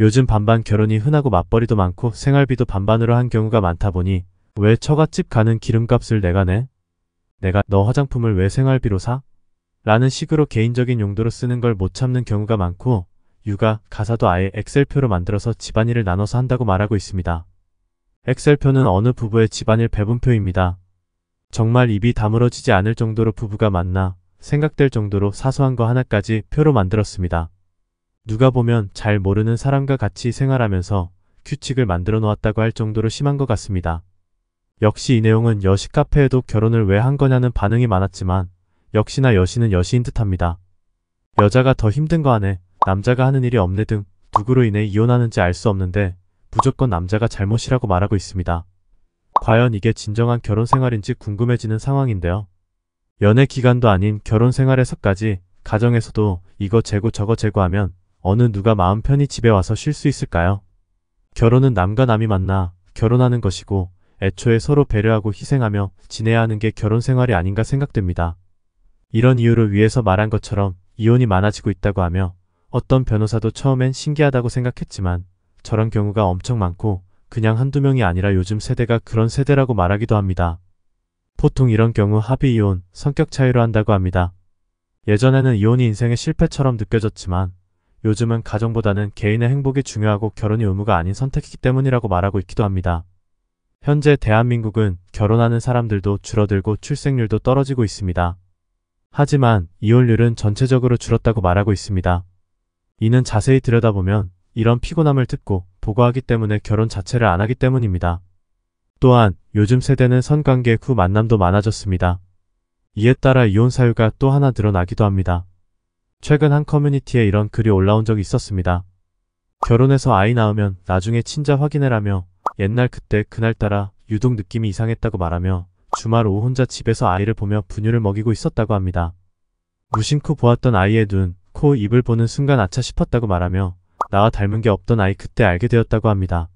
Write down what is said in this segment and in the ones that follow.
요즘 반반 결혼이 흔하고 맞벌이도 많고 생활비도 반반으로 한 경우가 많다 보니 왜 처갓집 가는 기름값을 내가 내? 내가 너 화장품을 왜 생활비로 사? 라는 식으로 개인적인 용도로 쓰는 걸 못 참는 경우가 많고 육아, 가사도 아예 엑셀표로 만들어서 집안일을 나눠서 한다고 말하고 있습니다. 엑셀표는 어느 부부의 집안일 배분표입니다. 정말 입이 다물어지지 않을 정도로 부부가 만나 생각될 정도로 사소한 거 하나까지 표로 만들었습니다. 누가 보면 잘 모르는 사람과 같이 생활하면서 규칙을 만들어 놓았다고 할 정도로 심한 것 같습니다. 역시 이 내용은 여식 카페에도 결혼을 왜 한 거냐는 반응이 많았지만 역시나 여신은 여신인 듯합니다. 여자가 더 힘든 거 안에 남자가 하는 일이 없네 등 누구로 인해 이혼하는지 알 수 없는데 무조건 남자가 잘못이라고 말하고 있습니다. 과연 이게 진정한 결혼 생활인지 궁금해지는 상황인데요. 연애 기간도 아닌 결혼 생활에서까지 가정에서도 이거 재고 저거 재고하면 어느 누가 마음 편히 집에 와서 쉴 수 있을까요? 결혼은 남과 남이 만나 결혼하는 것이고 애초에 서로 배려하고 희생하며 지내야 하는 게 결혼 생활이 아닌가 생각됩니다. 이런 이유를 위해서 말한 것처럼 이혼이 많아지고 있다고 하며 어떤 변호사도 처음엔 신기하다고 생각했지만 저런 경우가 엄청 많고 그냥 한두 명이 아니라 요즘 세대가 그런 세대라고 말하기도 합니다. 보통 이런 경우 합의 이혼, 성격 차이로 한다고 합니다. 예전에는 이혼이 인생의 실패처럼 느껴졌지만 요즘은 가정보다는 개인의 행복이 중요하고 결혼이 의무가 아닌 선택이기 때문이라고 말하고 있기도 합니다. 현재 대한민국은 결혼하는 사람들도 줄어들고 출생률도 떨어지고 있습니다. 하지만 이혼율은 전체적으로 줄었다고 말하고 있습니다. 이는 자세히 들여다보면 이런 피곤함을 듣고 보고하기 때문에 결혼 자체를 안 하기 때문입니다. 또한 요즘 세대는 선관계 후 만남도 많아졌습니다. 이에 따라 이혼 사유가 또 하나 늘어나기도 합니다. 최근 한 커뮤니티에 이런 글이 올라온 적이 있었습니다. 결혼해서 아이 낳으면 나중에 친자 확인해라며 옛날 그때 그날따라 유독 느낌이 이상했다고 말하며 주말 오후 혼자 집에서 아이를 보며 분유를 먹이고 있었다고 합니다. 무심코 보았던 아이의 눈, 코, 입을 보는 순간 아차 싶었다고 말하며 나와 닮은 게 없던 아이 그때 알게 되었다고 합니다.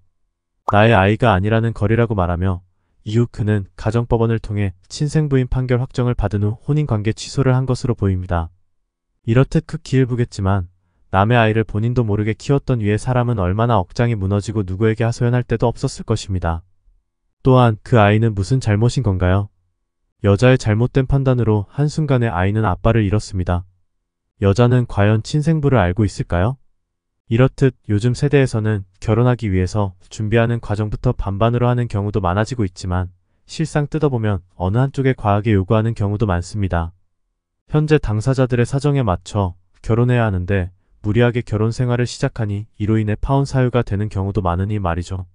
나의 아이가 아니라는 거리라고 말하며 이후 그는 가정법원을 통해 친생부인 판결 확정을 받은 후 혼인관계 취소를 한 것으로 보입니다. 이렇듯 크 그 기일부겠지만 남의 아이를 본인도 모르게 키웠던 위에 사람은 얼마나 억장이 무너지고 누구에게 하소연할 때도 없었을 것입니다. 또한 그 아이는 무슨 잘못인 건가요? 여자의 잘못된 판단으로 한순간에 아이는 아빠를 잃었습니다. 여자는 과연 친생부를 알고 있을까요? 이렇듯 요즘 세대에서는 결혼하기 위해서 준비하는 과정부터 반반으로 하는 경우도 많아지고 있지만 실상 뜯어보면 어느 한쪽에 과하게 요구하는 경우도 많습니다. 현재 당사자들의 사정에 맞춰 결혼해야 하는데 무리하게 결혼 생활을 시작하니 이로 인해 파혼 사유가 되는 경우도 많으니 말이죠.